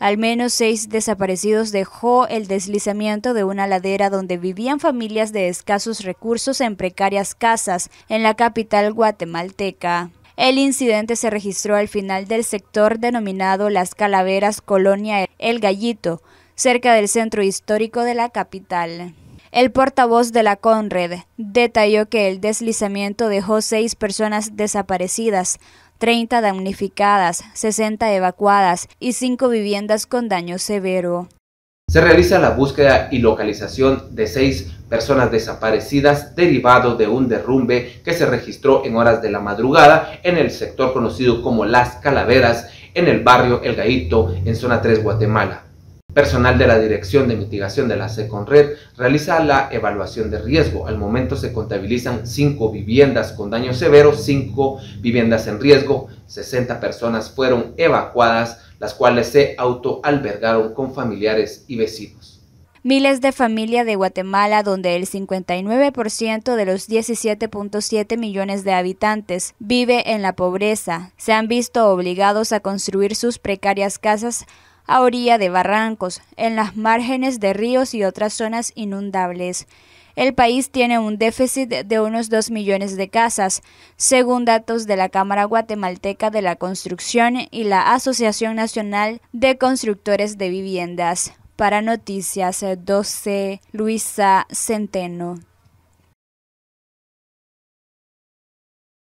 Al menos seis desaparecidos dejó el deslizamiento de una ladera donde vivían familias de escasos recursos en precarias casas en la capital guatemalteca. El incidente se registró al final del sector denominado Las Calaveras Colonia El Gallito, cerca del centro histórico de la capital. El portavoz de la Conred detalló que el deslizamiento dejó seis personas desaparecidas, 30 damnificadas, 60 evacuadas y cinco viviendas con daño severo. Se realiza la búsqueda y localización de seis personas desaparecidas derivado de un derrumbe que se registró en horas de la madrugada en el sector conocido como Las Calaveras, en el barrio El Gaito, en zona 3 Guatemala. Personal de la Dirección de Mitigación de la Seconred realiza la evaluación de riesgo. Al momento se contabilizan cinco viviendas con daño severo, cinco viviendas en riesgo, 60 personas fueron evacuadas, las cuales se autoalbergaron con familiares y vecinos. Miles de familias de Guatemala, donde el 59% de los 17.7 millones de habitantes vive en la pobreza, se han visto obligados a construir sus precarias casas a orilla de barrancos, en las márgenes de ríos y otras zonas inundables. El país tiene un déficit de unos 2 millones de casas, según datos de la Cámara Guatemalteca de la Construcción y la Asociación Nacional de Constructores de Viviendas. Para Noticias 12, Luisa Centeno.